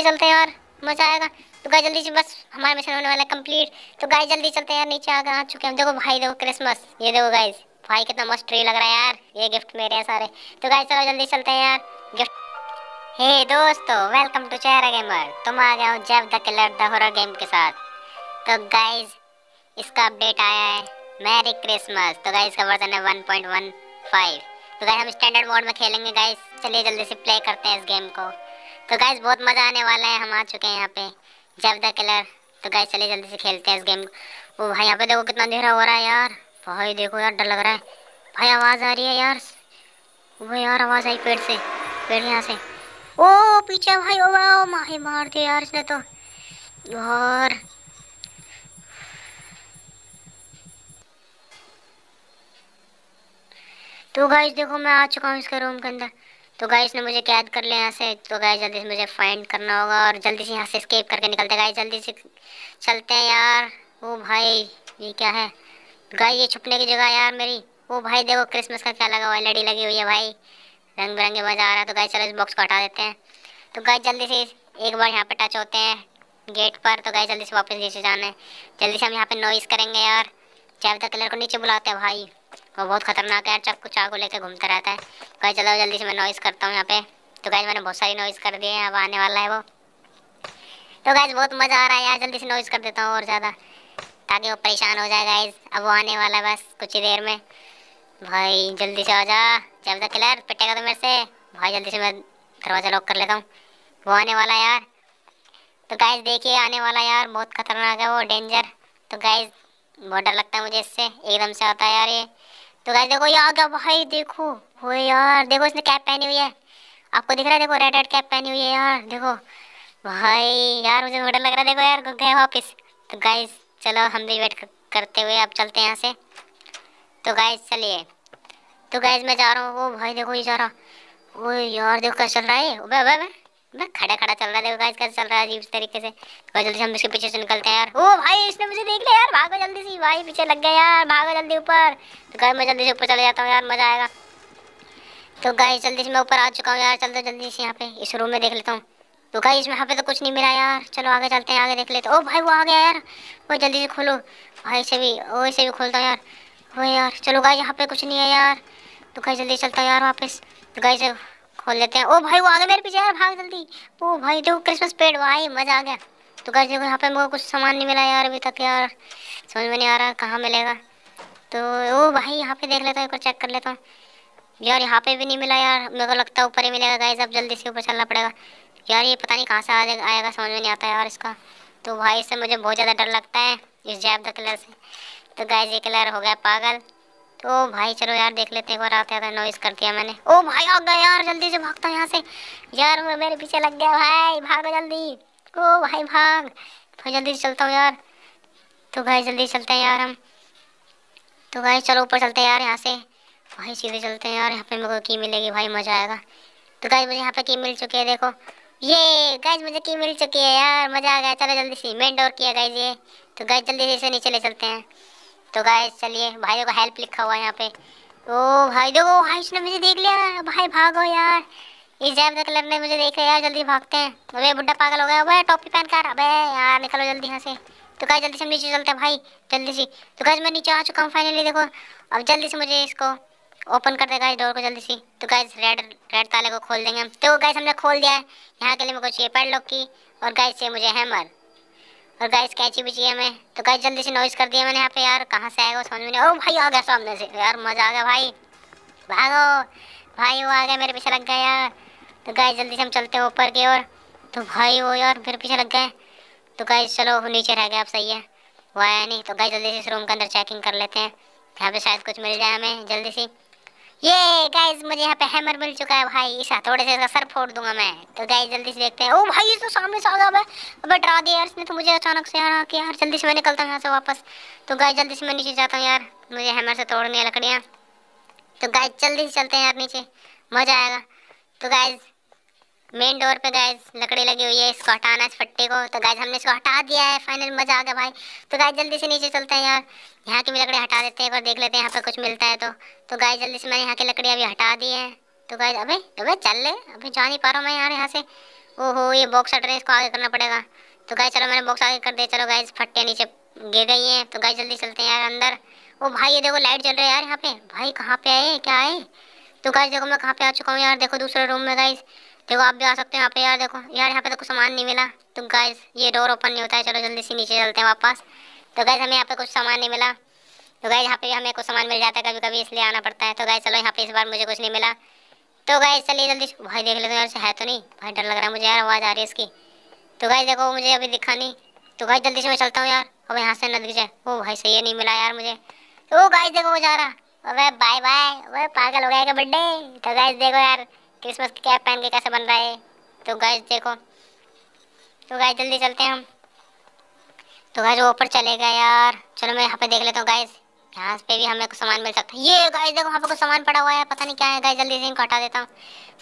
चलते हैं और मज़ा आएगा तो गाय जल्दी से बस हमारा मिशन होने वाला है कंप्लीट तो गाय जल्दी चलते हैं यार नीचे आ चुके हम देखो भाई देखो क्रिसमस ये देखो गाइस भाई कितना मस्त ट्री लग रहा है यार ये गिफ्ट मेरे हैं सारे तो गाय चलो जल्दी चलते हैं यार गिफ्ट हे hey दोस्तों वेलकम टू चेहरा गेमर तुम आ गए हो जैव the killer the horror game के साथ तो गाइज इसका अपडेट आया है मैरी क्रिसमस तो गाइज का वर्जन है 1.15 तो गाइज हम स्टैंडर्ड मोड में खेलेंगे गाइज चलिए जल्दी से प्ले करते हैं इस गेम को तो गाइज बहुत मज़ा आने वाला है हम आ चुके हैं यहाँ पे जब द कलर तो गाइज चले जल्दी से खेलते हैं इस गेम वो भाई यहाँ पे देखो कितना अंधेरा हो रहा है यार भाई देखो यार डर लग रहा है भाई आवाज़ आ रही है यार वो यार आवाज़ आई पेड़ से पेड़ यहाँ से ओ पीछे भाई ओ वाह माही मार दिया यार इसने तो और तो गाइज देखो मैं आ चुका हूँ इसके रूम के अंदर तो गाय ने मुझे कैद कर लिया यहाँ से तो गाय जल्दी से मुझे फाइंड करना होगा और जल्दी से यहाँ से स्केप करके निकलते गाय जल्दी से चलते हैं यार वो भाई ये क्या है गाय ये छुपने की जगह यार मेरी वो भाई देखो क्रिसमस का क्या लगा हुआ लड़ी लगी हुई है भाई रंग बिरंगे मज़ा आ रहा है तो गाय चलो इस बॉक्स को हटा देते हैं तो गाय जल्दी से एक बार यहाँ पर टच होते हैं गेट पर तो गाय जल्दी से वापस नीचे जाना है जल्दी से हम यहाँ पर नॉइस करेंगे यार चाहे तक कलर को नीचे बुलाते हैं भाई वो बहुत खतरनाक है यार चक्कू चाकू लेके घूमता रहता है कहीं चलो जल्दी से मैं नॉइज़ करता हूँ यहाँ पे तो गाइज मैंने बहुत सारी नॉइज़ कर दी है अब आने वाला है वो तो गाइज बहुत मज़ा आ रहा है यार जल्दी से नॉइज़ कर देता हूँ और ज़्यादा ताकि वो परेशान हो जाए गाइज अब वो आने वाला है बस कुछ ही देर में भाई जल्दी से आ जा जब तक क्लियर पिटेगा तो मेरे से भाई जल्दी से मैं दरवाज़ा लॉक कर लेता हूँ वो आने वाला है यार तो गाइज देखिए आने वाला यार बहुत खतरनाक है वो डेंजर तो गाइज बहुत डर लगता है मुझे इससे एकदम से आता है यार ये तो गाइस देखो ये आ गया भाई देखो वो यार देखो इसने कैप पहनी हुई है आपको दिख रहा है देखो रेड रेड कैप पहनी हुई है यार देखो भाई यार मुझे तो डर लग रहा देखो यार गए वापस तो गाइस चलो हम भी वेट करते हुए अब चलते हैं यहाँ से तो गाइस चलिए तो गाइस मैं जा रहा हूँ वो भाई देखो ये जा रहा वो यार देखो क्या चल रहा है खड़े खड़ा रहा है देखो गाइस कैसे चल रहा है अजीब तरीके से तो जल्दी से हम इसके पीछे से निकलते हैं यार ओ भाई इसने मुझे देख लिया यार भागो जल्दी से भाई पीछे लग गया यार भागो जल्दी ऊपर तो गाइस मैं जल्दी से ऊपर चले जाता हूँ यार मज़ा आएगा तो गाइस जल्दी से मैं ऊपर आ चुका हूँ यार चलते जल्दी से यहाँ पे इस रूम में देख लेता हूँ तो गाइस यहाँ पे तो कुछ नहीं मिला यार चलो आगे चलते हैं आगे देख लेते ओ भाई वो आ गया यार वो जल्दी से खोलो भाई से भी ओ इसे भी खोलता हूँ यार वो यार चलो गाइस यहाँ पे कुछ नहीं है यार तो गाइस जल्दी चलता हूँ यार वापस तो गाइस खोल लेते हैं ओ भाई वो आ गया मेरे पीछे यार भाग जल्दी ओ भाई देखो क्रिसमस पेड़ भाई मज़ा आ गया तो कर देखो यहाँ पे मुझे कुछ सामान नहीं मिला यार अभी तक यार समझ में नहीं आ रहा कहाँ मिलेगा तो ओ भाई यहाँ पे देख लेता हूँ एक चेक कर लेता हूँ यार यहाँ पे भी नहीं मिला यार मेरे को लगता है ऊपर ही मिलेगा गाइज अब जल्दी से ऊपर चलना पड़ेगा यार ये पता नहीं कहाँ से आ जाएगा आएगा समझ में नहीं आता यार इसका तो भाई इससे मुझे बहुत ज़्यादा डर लगता है इस जैब द कलर से तो गाइज ये कलर हो गया पागल ओ भाई चलो यार देख लेते हैं एक बार आते आते नॉइस कर दिया मैंने ओ भाई आ गया यार जल्दी से भागता यहाँ से यार वो मेरे पीछे लग गया भाई भागो जल्दी ओ भाई भाग भाई जल्दी से चलता हूँ यार तो भाई जल्दी चलते हैं यार हम तो भाई चलो ऊपर चलते हैं यार यहाँ से भाई सीधे चलते हैं यार यहाँ पे मेरे को की मिलेगी भाई मज़ा आएगा तो गाय मुझे यहाँ पे की मिल चुकी है देखो ये गाइज मुझे की मिल चुकी है यार मज़ा आ गया चलो जल्दी से मेन डोर किया गाइज ये तो गाय जल्दी से इसे नीचे ले चलते हैं तो गाय चलिए भाइयों का हेल्प लिखा हुआ है यहाँ पे ओ भाई देखो भाई ने मुझे देख लिया भाई भागो यार इस जैब के कलर ने मुझे देख लिया यार जल्दी भागते हैं अबे बुढ़ा पागल हो गया अबे टॉपी पहन कर अबे यार निकलो जल्दी यहाँ से तो गाय जल्दी से हम नीचे चलते हैं भाई जल्दी से तो गाय मैं नीचे आ चुका हूँ फाइनली देखो अब जल्दी से मुझे इसको ओपन कर देगा इस डोर को जल्दी से तो गाय रेड रेड ताले को खोल देंगे हम तो गाय हमने खोल दिया है यहाँ के लिए मुझे चाहिए पेड लॉक की और गाय से मुझे हैमर और गाइस कैची भी चाहिए हमें तो गाइस जल्दी से नॉइस कर दिया मैंने यहाँ पे यार कहाँ से आएगा समझ में नहीं ओ भाई आ गया सामने से यार मज़ा आ गया भाई भागो भाई वो आ गया मेरे पीछे लग गया यार तो गाइस जल्दी से हम चलते हैं ऊपर की ओर तो भाई वो यार मेरे पीछे लग गए तो गाइस चलो नीचे रह गए आप सही है वो आया नहीं तो गाइस जल्दी से इस रूम के अंदर चेकिंग कर लेते हैं यहाँ पे शायद कुछ मिल जाए हमें जल्दी सी ये गाइस मुझे यहाँ पे हैमर मिल चुका है भाई इस थोड़े से इसका सर फोड़ दूंगा मैं तो गाइस जल्दी से देखते हैं ओ भाई ये तो सामने से आ गया मैं अबे डरा दिया यार इसने तो मुझे अचानक से यार आके यार जल्दी से मैं निकलता हूँ यहाँ से वापस तो गाइस जल्दी से मैं नीचे जाता हूँ यार मुझे हैमर से तोड़नी है लकड़ियाँ तो गाइस जल्दी से चलते हैं यार नीचे मज़ा आएगा तो गाइज़ मेन डोर पे गाइज लकड़ी लगी हुई है इसको हटाना इस फट्टे को तो गाइज हमने इसको हटा दिया है फाइनल मजा आ गया भाई तो गाइज जल्दी से नीचे चलते हैं यार यहाँ की भी लकड़ी हटा देते हैं और देख लेते हैं यहाँ पर कुछ मिलता है तो तो गाइज जल्दी से मैंने यहाँ की लकड़ी अभी हटा दी है तो गाइज तो भाई चल ले अभी जा नहीं पा रहा हूँ मैं यार यहाँ से ओहो ये बॉक्स हट रहे हैं इसको आगे करना पड़ेगा तो गाइज चलो मैंने बॉक्स आगे कर दिया चलो गाइज फट्टे नीचे गिर गई हैं तो गाइज जल्दी चलते हैं यार अंदर ओ भाई ये देखो लाइट जल रही है यार यहाँ पे भाई कहाँ पे आए क्या आए तो गाइज देखो मैं कहाँ पे आ चुका हूँ यार देखो दूसरे रूम में गाइज देखो आप भी आ सकते हैं यहाँ पे यार देखो यार यहाँ पे तो कुछ सामान नहीं मिला तो गैस ये डोर ओपन नहीं होता है चलो जल्दी से नीचे चलते हैं वापस तो गैस हमें यहाँ पे कुछ सामान नहीं मिला तो गैस यहाँ पे भी हमें कुछ सामान मिल जाता है कभी कभी इसलिए आना पड़ता है तो गैस चलो यहाँ पे इस बार मुझे कुछ नहीं मिला तो गैस चलिए जल्दी भाई देख लेते हैं यार है तो नहीं भाई डर लग रहा है मुझे यार आवाज़ आ रही है इसकी तो गैस देखो मुझे अभी दिखा नहीं तो गैस जल्दी से मैं चलता हूँ यार अब यहाँ से नदी जाए वो भाई सही नहीं मिला यार मुझे तो गैस देखो वो जा रहा अबे बाय बाय वह पागल हो गया बड्डे तो गैस देखो यार क्रिसमस की कैप पहन के कैसे बन रहा है तो गाय देखो तो गाय जल्दी चलते हैं हम तो गाय वो ऊपर चलेगा यार चलो मैं यहाँ पे देख लेता हूँ गाइस यहाँ पे भी हमें कुछ सामान मिल सकता है ये गाइस देखो वहाँ पे कुछ सामान पड़ा हुआ है पता नहीं क्या है गाइस जल्दी से इनको हटा देता हूँ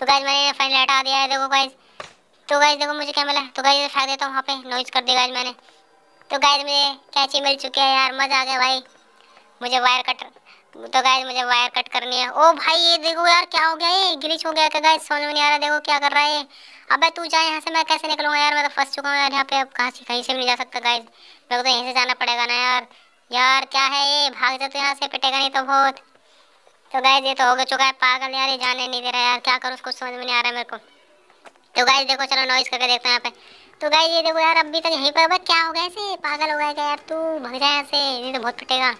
तो गाइस मैंने फाइनल हटा दिया है देखो गाइस तो गाइस देखो मुझे क्या मिला तो गाइस फेंक देता हूँ वहाँ पे नॉइज कर दिया गाइस मैंने तो गाइस मुझे कैची मिल चुकी है यार मज़ा आ गया भाई मुझे वायर कटर तो गाइज मुझे वायर कट करनी है ओ भाई ये देखो यार क्या हो गया ये ग्लिच हो गया क्या गाइज समझ में नहीं आ रहा देखो क्या कर रहा है अबे तू जाए यहाँ से मैं कैसे निकलूंगा यार मैं तो फंस चुका हूँ यार यहाँ पे अब कहाँ से कहीं से भी नहीं जा सकता गाइज मेरे को तो यहीं से जाना पड़ेगा ना यार यार क्या है ये भाग जाते यहाँ से पिटेगा नहीं तो बहुत तो गाइज ये तो हो चुका है पागल यार ये जाने नहीं दे रहा यार क्या करूँ उसको समझ में नहीं आ रहा है मेरे को तो गाइज देखो चलो नॉइज करके देखते हैं यहाँ पे तो गाइज ये देखो यार अभी तक यहीं पर क्या हो गया ऐसे पागल हो गया यार तू भाग जाए यहाँ से नहीं तो बहुत पिटेगा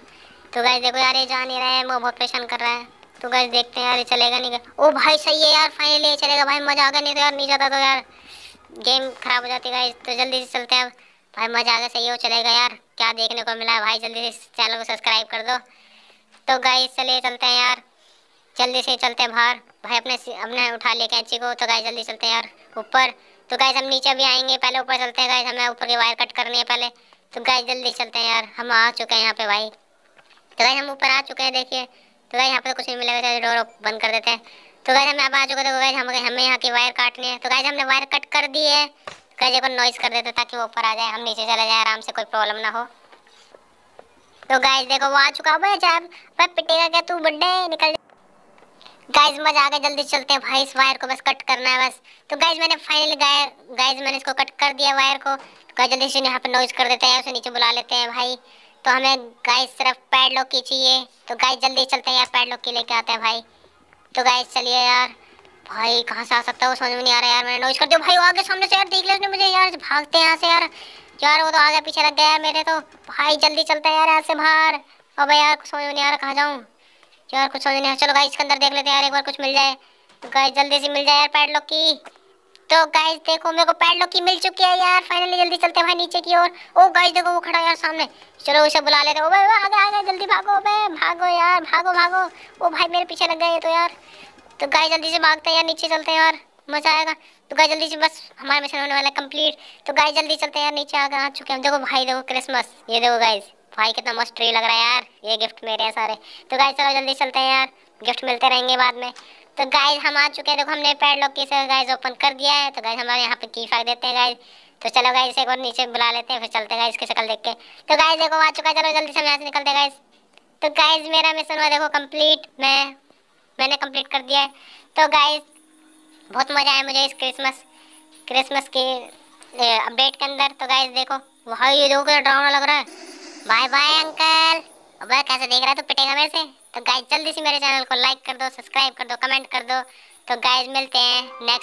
तो गैस देखो यार ये जा नहीं रहा है मैं बहुत परेशान कर रहा है तो गैस देखते हैं यार ये चलेगा नहीं ओ भाई सही है यार फाइनली चलेगा भाई मज़ा आ गया नहीं तो यार नहीं जाता तो यार गेम खराब हो जाती गैस तो जल्दी से चलते हैं अब भाई मज़ा आ गया सही हो चलेगा यार क्या देखने को मिला है भाई जल्दी से चैनल को सब्सक्राइब कर दो तो गाय चलिए चलते हैं यार जल्दी से चलते हैं बाहर भाई अपने अपने उठा ले कैंची को तो गाय जल्दी चलते हैं यार ऊपर तो गाय हम नीचे भी आएंगे पहले ऊपर चलते हैं गाय हमें ऊपर की वायर कट करनी है पहले तो गाय जल्दी चलते हैं यार हम आ चुके हैं यहाँ पे भाई तो गाइस हम ऊपर आ चुके हैं देखिए तो गाइस यहाँ पर तो कुछ नहीं मिलेगा डोर बंद कर देते हैं तो गाइस हम अब आ चुके तो गाइस हम हमें यहाँ की वायर काटनी है तो गाइस हमने वायर कट कर दी है तो गाइस एक बार नॉइस कर देते ताकि वो ऊपर आ जाए हम नीचे चले जाए आराम से कोई प्रॉब्लम ना हो तो गाइस देखो वो आ चुका है भाई चाहे भाई पिटेगा क्या तू बड्डे निकल गाइज मजा आ गया जल्दी चलते हैं भाई इस वायर को बस कट करना है बस तो गाइज मैंने फाइनली गाय गाइज मैंने इसको कट कर दिया वायर को तो गाइज जल्दी से यहाँ पर नॉइस कर देते हैं उसे नीचे बुला लेते हैं भाई तो हमें गाय सिर्फ पैड लॉक की चाहिए तो गाय जल्दी चलते हैं यार पैड लॉक की लेके आते हैं भाई तो गाय चलिए यार भाई कहाँ से आ सकता है वो समझ में नहीं आ रहा यार मैंने नोइस कर दिया भाई वो आगे सामने से यार देख लिया उसने मुझे यार भागते हैं यहाँ से यार यार वो तो आगे पीछे लग गया मेरे तो भाई जल्दी चलते हैं यार यहाँ से बाहर और भाई यार कुछ समझ में नहीं आ रहा कहाँ जाऊँ यार कुछ समझ नहीं आ रहा चलो गाइस इसके अंदर देख लेते हैं यार एक बार कुछ मिल जाए गाइस जल्दी से मिल जाए यार पैडलॉक की तो गाइस देखो मेरे को पैडलॉक की मिल चुकी है यार फाइनली जल्दी चलते हैं भाई नीचे की ओर ओ गाइस देखो वो खड़ा यार सामने चलो उसे बुला लेते ओ भाई आ गया आ गया जल्दी भागो भाई भागो यार भागो भागो ओ भाई मेरे पीछे लग गए तो यार तो गाय जल्दी से भागते हैं यार नीचे चलते हैं यार मज़ा आएगा तो गाय जल्दी से बस हमारा मिशन होने वाला है कंप्लीट तो गाय जल्दी चलते हैं यार नीचे आ गए आ चुके हैं देखो भाई देखो क्रिसमस ये देखो गाइस भाई कितना मस्त ट्री लग रहा है यार ये गिफ्ट मेरे हैं सारे तो गाय चलो जल्दी चलते हैं यार गिफ्ट मिलते रहेंगे बाद में तो गाइज हम आ चुके हैं देखो हमने पैड लॉक की गाइज ओपन कर दिया है तो गाइज हमारे यहाँ पे की फाक देते हैं गाइज तो चलो गाइज एक और नीचे बुला लेते हैं फिर चलते गाइज की शक्ल देख के तो गाइज देखो आ चुका है चलो जल्दी से हम यहाँ से निकलते गाइज तो गाइज मेरा मिशन हुआ देखो कम्प्लीट मैं मैंने कम्प्लीट कर दिया है तो गाइज बहुत मज़ा आया मुझे इस क्रिसमस क्रिसमस के अपडेट के अंदर तो गाइज देखो वहाँ ये दो डरावना लग रहा है बाय बाय अंकल अब कैसे देख रहा है तो पिटेगा मेरे से तो गाइज जल्दी से मेरे चैनल को लाइक कर दो सब्सक्राइब कर दो कमेंट कर दो तो गाइज मिलते हैं नेक्स्ट